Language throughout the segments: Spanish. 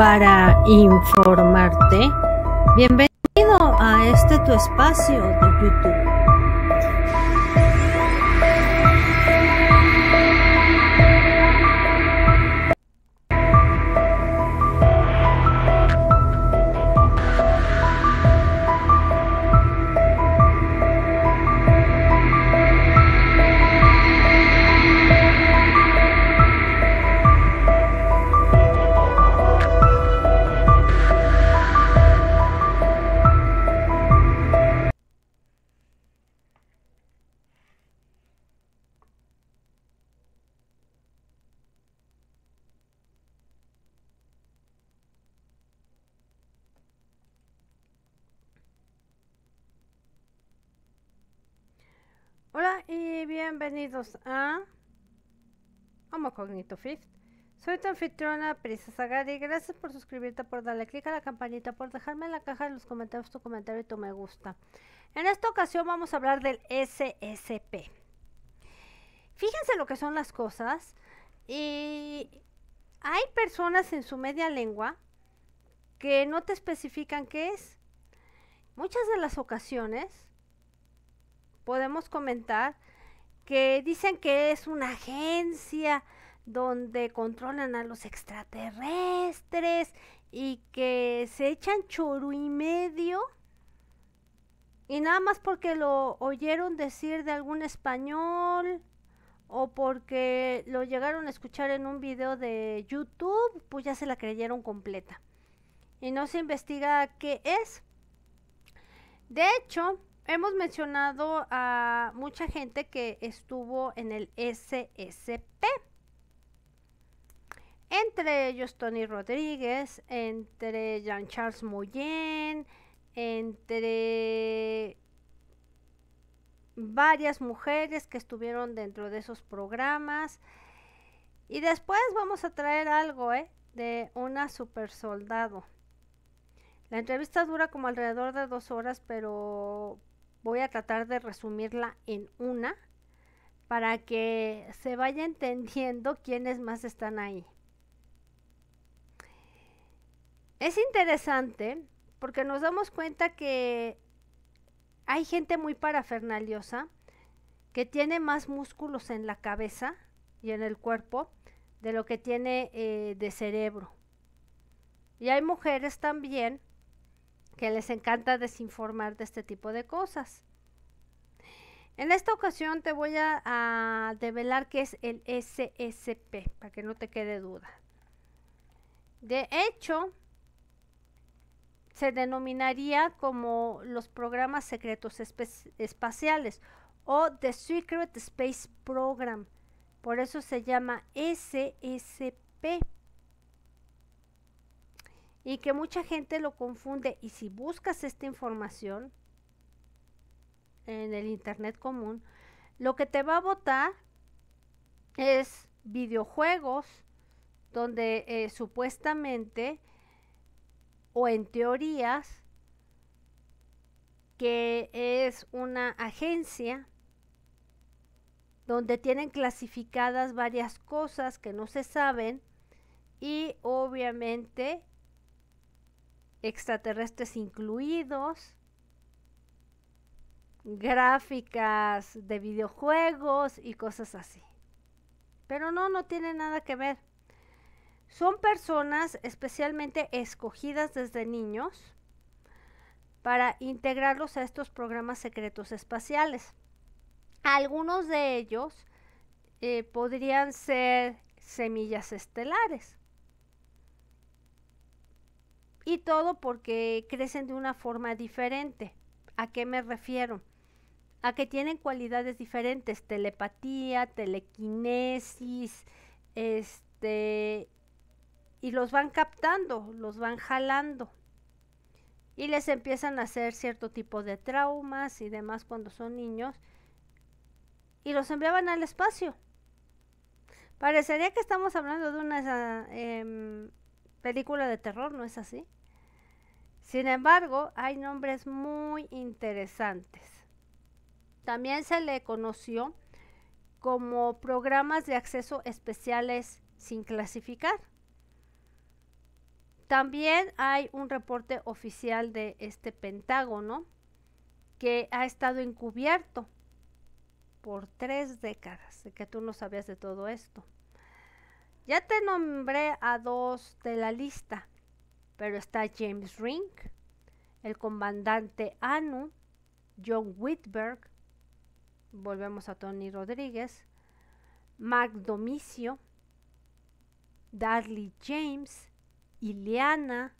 para informarte. Bienvenido a este tu espacio de YouTube. Hola y bienvenidos a Homo Cognito Fifth. Soy tu anfitriona Prisa y Gracias por suscribirte, por darle clic a la campanita, por dejarme en la caja de los comentarios tu comentario y tu me gusta. En esta ocasión vamos a hablar del SSP. Fíjense lo que son las cosas. Y hay personas en su media lengua que no te especifican qué es. Muchas de las ocasiones podemos comentar que dicen que es una agencia donde controlan a los extraterrestres y que se echan choro y medio. Y nada más porque lo oyeron decir de algún español o porque lo llegaron a escuchar en un video de YouTube, pues ya se la creyeron completa. Y no se investiga qué es. De hecho, hemos mencionado a mucha gente que estuvo en el SSP. Entre ellos Tony Rodríguez, entre Jean-Charles Moyen, entre varias mujeres que estuvieron dentro de esos programas. Y después vamos a traer algo ¿eh? de una super soldado. La entrevista dura como alrededor de dos horas, pero voy a tratar de resumirla en una para que se vaya entendiendo quiénes más están ahí. Es interesante porque nos damos cuenta que hay gente muy parafernaliosa que tiene más músculos en la cabeza y en el cuerpo de lo que tiene eh, de cerebro. Y hay mujeres también que les encanta desinformar de este tipo de cosas. En esta ocasión te voy a, develar qué es el SSP, para que no te quede duda. De hecho, se denominaría como los programas secretos espaciales o The Secret Space Program. Por eso se llama SSP y que mucha gente lo confunde y si buscas esta información en el internet común, lo que te va a votar es videojuegos donde eh, supuestamente o en teorías que es una agencia donde tienen clasificadas varias cosas que no se saben y obviamente extraterrestres incluidos, gráficas de videojuegos y cosas así. Pero no, no tiene nada que ver. Son personas especialmente escogidas desde niños para integrarlos a estos programas secretos espaciales. Algunos de ellos eh, podrían ser semillas estelares y todo porque crecen de una forma diferente. ¿A qué me refiero? A que tienen cualidades diferentes, telepatía, telequinesis, este, y los van captando, los van jalando. Y les empiezan a hacer cierto tipo de traumas y demás cuando son niños. Y los enviaban al espacio. Parecería que estamos hablando de una em, película de terror, ¿no es así? Sin embargo, hay nombres muy interesantes. También se le conoció como programas de acceso especiales sin clasificar. También hay un reporte oficial de este Pentágono que ha estado encubierto por tres décadas de que tú no sabías de todo esto. Ya te nombré a dos de la lista, pero está James Rink, el comandante Anu, John Whitberg, volvemos a Tony Rodríguez, Mac Domicio, Darley James, Ileana,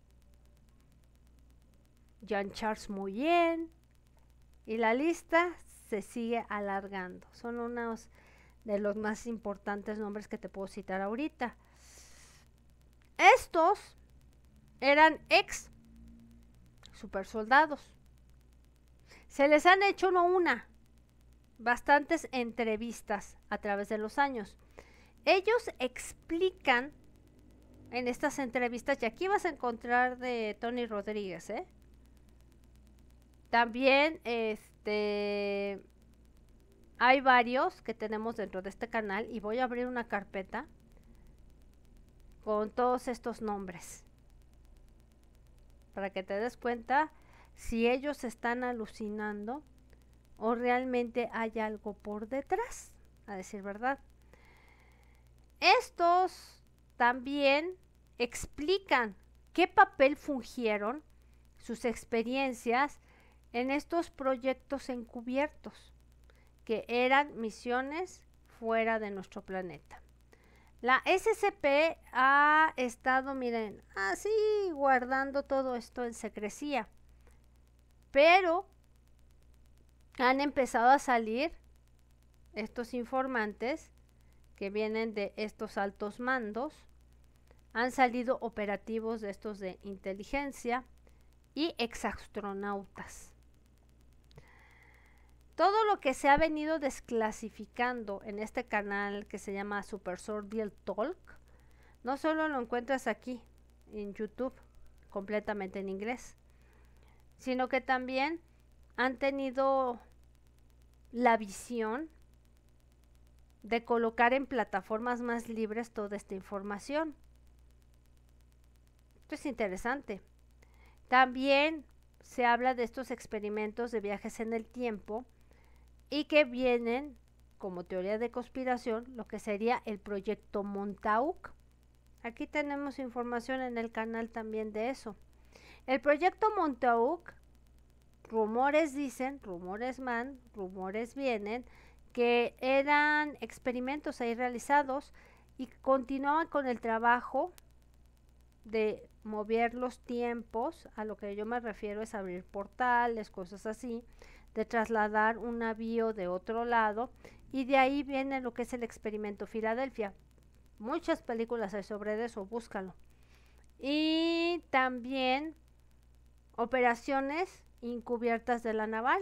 Jean-Charles Moyen, y la lista se sigue alargando. Son unos de los más importantes nombres que te puedo citar ahorita. Estos eran ex supersoldados. Se les han hecho no una, bastantes entrevistas a través de los años. Ellos explican en estas entrevistas, y aquí vas a encontrar de Tony Rodríguez, ¿eh? También este hay varios que tenemos dentro de este canal y voy a abrir una carpeta con todos estos nombres. Para que te des cuenta si ellos están alucinando o realmente hay algo por detrás, a decir verdad. Estos también explican qué papel fungieron sus experiencias en estos proyectos encubiertos que eran misiones fuera de nuestro planeta. La SCP ha estado, miren, así guardando todo esto en secrecía. Pero han empezado a salir estos informantes que vienen de estos altos mandos. Han salido operativos de estos de inteligencia y exastronautas todo lo que se ha venido desclasificando en este canal que se llama SuperSordial Talk, no solo lo encuentras aquí en YouTube completamente en inglés, sino que también han tenido la visión de colocar en plataformas más libres toda esta información. Esto es interesante. También se habla de estos experimentos de viajes en el tiempo y que vienen como teoría de conspiración lo que sería el proyecto Montauk. Aquí tenemos información en el canal también de eso. El proyecto Montauk, rumores dicen, rumores man, rumores vienen, que eran experimentos ahí realizados y continuaban con el trabajo de mover los tiempos, a lo que yo me refiero es abrir portales, cosas así, de trasladar un navío de otro lado y de ahí viene lo que es el experimento Filadelfia. Muchas películas hay sobre eso, búscalo. Y también operaciones encubiertas de la naval,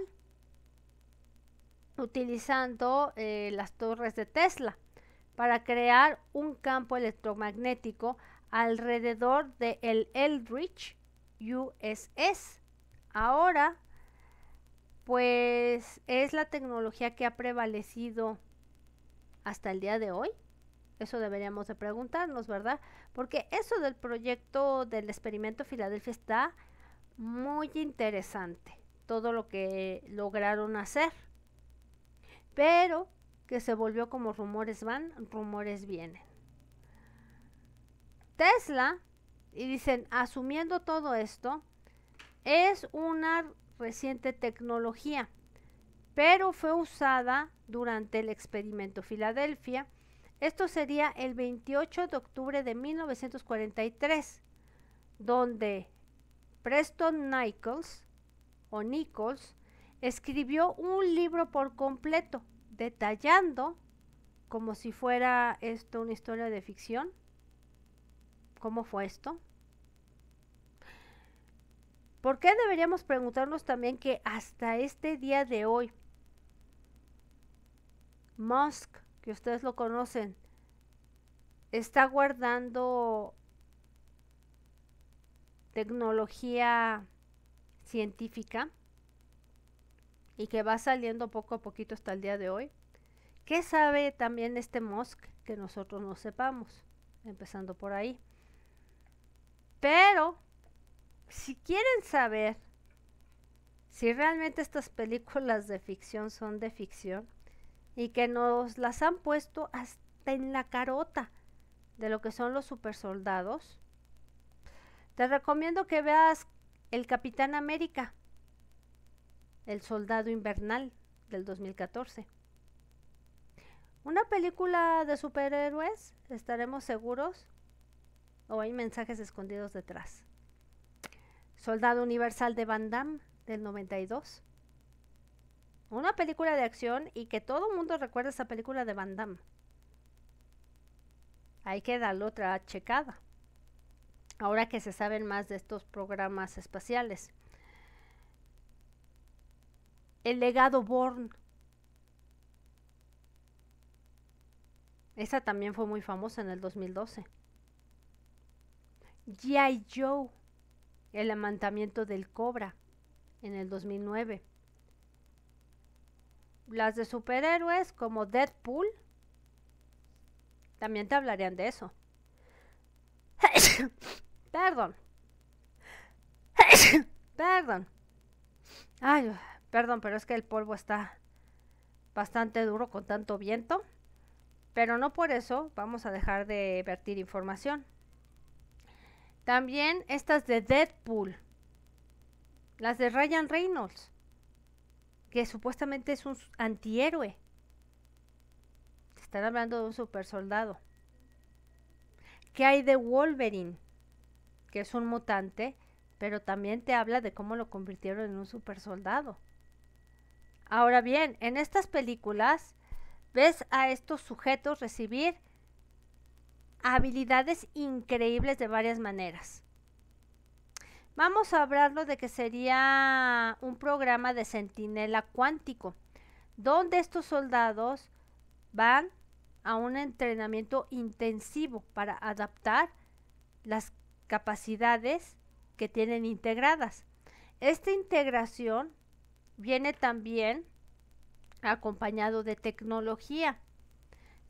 utilizando eh, las torres de Tesla para crear un campo electromagnético alrededor de el Eldridge USS. Ahora pues es la tecnología que ha prevalecido hasta el día de hoy. Eso deberíamos de preguntarnos, ¿verdad? Porque eso del proyecto del experimento Filadelfia está muy interesante, todo lo que lograron hacer. Pero que se volvió como rumores van, rumores vienen. Tesla, y dicen, asumiendo todo esto, es una reciente tecnología, pero fue usada durante el experimento Filadelfia. Esto sería el 28 de octubre de 1943, donde Preston Nichols o Nichols escribió un libro por completo detallando como si fuera esto una historia de ficción. ¿Cómo fue esto? ¿Por qué deberíamos preguntarnos también que hasta este día de hoy, Musk, que ustedes lo conocen, está guardando tecnología científica y que va saliendo poco a poquito hasta el día de hoy. ¿Qué sabe también este Musk que nosotros no sepamos? Empezando por ahí. Pero si quieren saber si realmente estas películas de ficción son de ficción y que nos las han puesto hasta en la carota de lo que son los supersoldados, te recomiendo que veas El Capitán América, El Soldado Invernal del 2014. Una película de superhéroes, estaremos seguros, o hay mensajes escondidos detrás. Soldado Universal de Van Damme del 92. Una película de acción y que todo el mundo recuerda esa película de Van Damme. Hay que darle otra checada. Ahora que se saben más de estos programas espaciales. El legado Born. Esa también fue muy famosa en el 2012. G.I. Joe el levantamiento del Cobra en el 2009. Las de superhéroes como Deadpool también te hablarían de eso. Perdón. Perdón. Ay, perdón, pero es que el polvo está bastante duro con tanto viento. Pero no por eso vamos a dejar de vertir información. También estas de Deadpool. Las de Ryan Reynolds. Que supuestamente es un antihéroe. Están hablando de un super soldado. ¿Qué hay de Wolverine? Que es un mutante. Pero también te habla de cómo lo convirtieron en un super soldado. Ahora bien, en estas películas ves a estos sujetos recibir habilidades increíbles de varias maneras. Vamos a hablarlo de que sería un programa de sentinela cuántico, donde estos soldados van a un entrenamiento intensivo para adaptar las capacidades que tienen integradas. Esta integración viene también acompañado de tecnología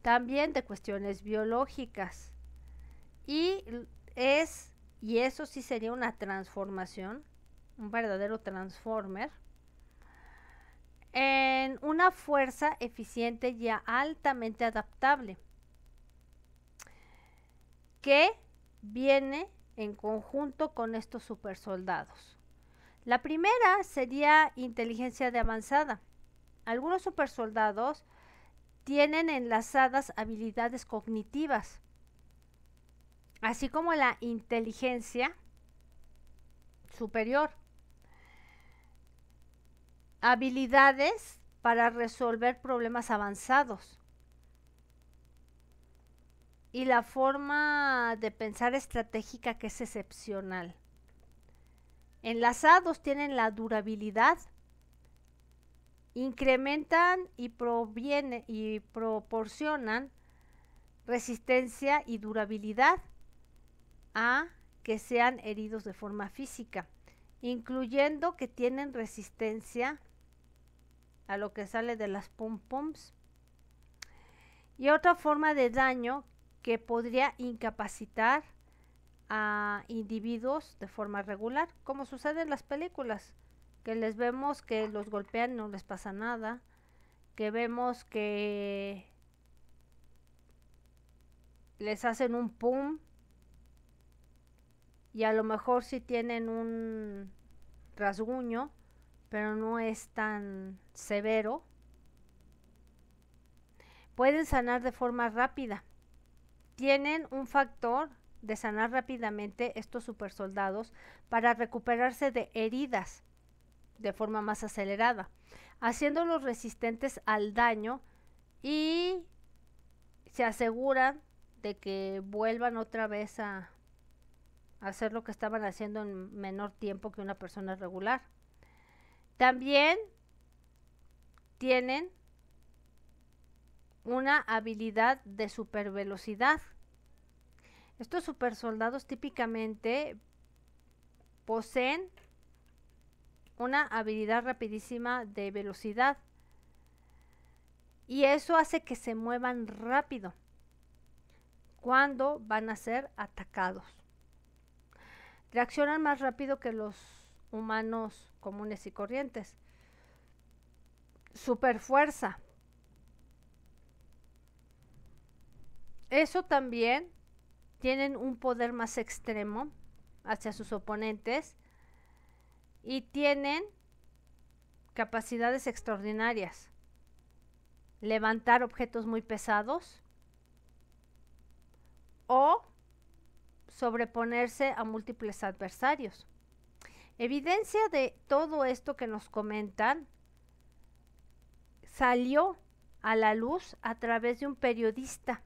también de cuestiones biológicas. Y es, y eso sí sería una transformación, un verdadero transformer, en una fuerza eficiente y altamente adaptable, que viene en conjunto con estos supersoldados. La primera sería inteligencia de avanzada. Algunos supersoldados tienen enlazadas habilidades cognitivas, así como la inteligencia superior. Habilidades para resolver problemas avanzados. Y la forma de pensar estratégica que es excepcional. Enlazados tienen la durabilidad, incrementan y, y proporcionan resistencia y durabilidad a que sean heridos de forma física, incluyendo que tienen resistencia a lo que sale de las pum poms Y otra forma de daño que podría incapacitar a individuos de forma regular, como sucede en las películas que les vemos que los golpean, no les pasa nada, que vemos que les hacen un pum y a lo mejor si tienen un rasguño, pero no es tan severo. Pueden sanar de forma rápida. Tienen un factor de sanar rápidamente estos supersoldados para recuperarse de heridas de forma más acelerada, haciéndolos resistentes al daño y se aseguran de que vuelvan otra vez a hacer lo que estaban haciendo en menor tiempo que una persona regular. También tienen una habilidad de supervelocidad. Estos supersoldados típicamente poseen una habilidad rapidísima de velocidad. Y eso hace que se muevan rápido cuando van a ser atacados. Reaccionan más rápido que los humanos comunes y corrientes. Superfuerza. Eso también tienen un poder más extremo hacia sus oponentes y tienen capacidades extraordinarias. Levantar objetos muy pesados o sobreponerse a múltiples adversarios. Evidencia de todo esto que nos comentan salió a la luz a través de un periodista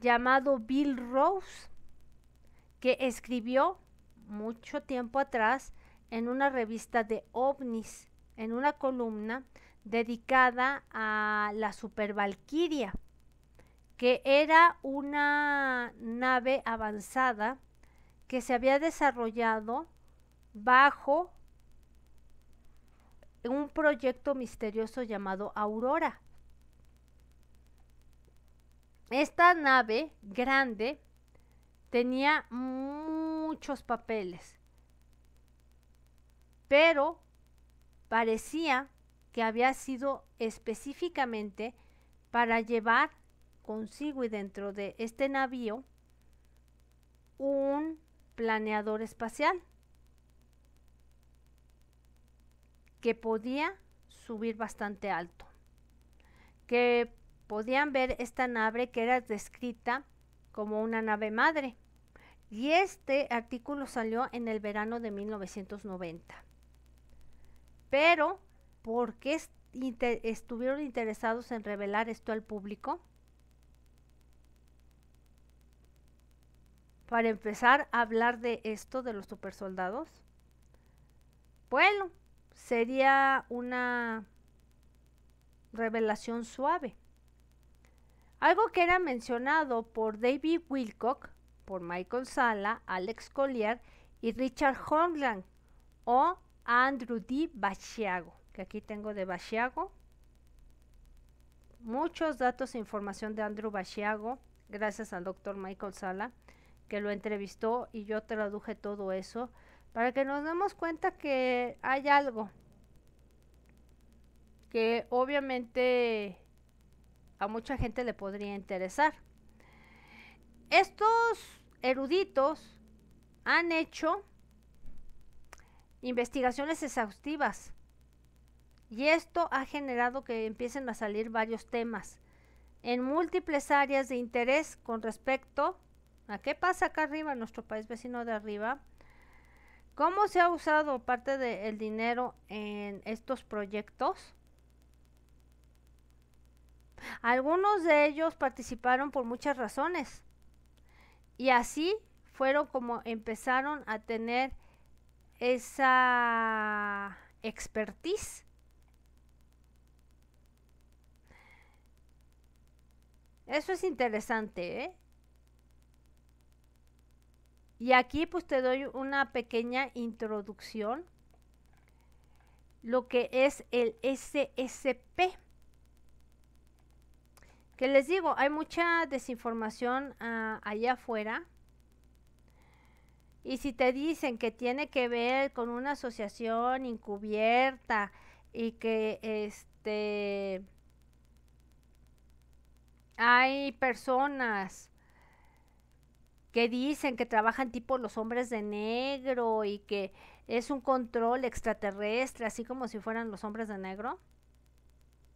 llamado Bill Rose, que escribió mucho tiempo atrás en una revista de ovnis, en una columna dedicada a la Super que era una nave avanzada que se había desarrollado bajo un proyecto misterioso llamado Aurora. Esta nave grande tenía muchos papeles pero parecía que había sido específicamente para llevar consigo y dentro de este navío un planeador espacial que podía subir bastante alto, que podían ver esta nave que era descrita como una nave madre. Y este artículo salió en el verano de 1990. Pero, ¿por qué estuvieron interesados en revelar esto al público? Para empezar a hablar de esto, de los supersoldados. Bueno, sería una revelación suave. Algo que era mencionado por David Wilcock, por Michael Sala, Alex Collier y Richard Hornland, o Andrew D. Bachiago, que aquí tengo de Bachiago. Muchos datos e información de Andrew Bachiago, gracias al doctor Michael Sala, que lo entrevistó y yo traduje todo eso, para que nos demos cuenta que hay algo que obviamente a mucha gente le podría interesar. Estos eruditos han hecho investigaciones exhaustivas. Y esto ha generado que empiecen a salir varios temas en múltiples áreas de interés con respecto a qué pasa acá arriba, en nuestro país vecino de arriba, cómo se ha usado parte del dinero en estos proyectos. Algunos de ellos participaron por muchas razones y así fueron como empezaron a tener esa expertise Eso es interesante, ¿eh? Y aquí pues te doy una pequeña introducción. Lo que es el SSP. Que les digo, hay mucha desinformación ah, allá afuera. Y si te dicen que tiene que ver con una asociación encubierta y que este hay personas que dicen que trabajan tipo los hombres de negro y que es un control extraterrestre, así como si fueran los hombres de negro.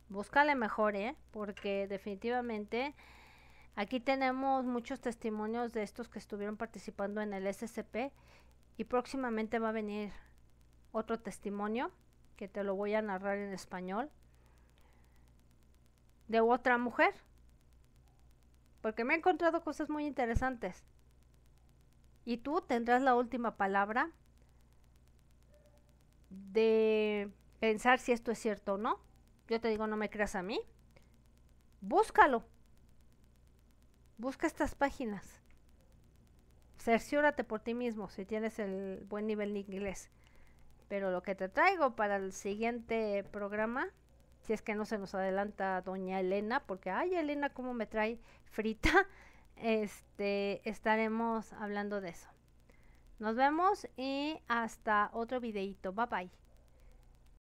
Búscale mejor, ¿eh? Porque definitivamente Aquí tenemos muchos testimonios de estos que estuvieron participando en el SCP y próximamente va a venir otro testimonio que te lo voy a narrar en español de otra mujer porque me he encontrado cosas muy interesantes y tú tendrás la última palabra de pensar si esto es cierto o no yo te digo no me creas a mí búscalo Busca estas páginas. Cerciórate por ti mismo si tienes el buen nivel de inglés. Pero lo que te traigo para el siguiente programa, si es que no se nos adelanta doña Elena, porque ay Elena, cómo me trae frita, este estaremos hablando de eso. Nos vemos y hasta otro videito. Bye bye.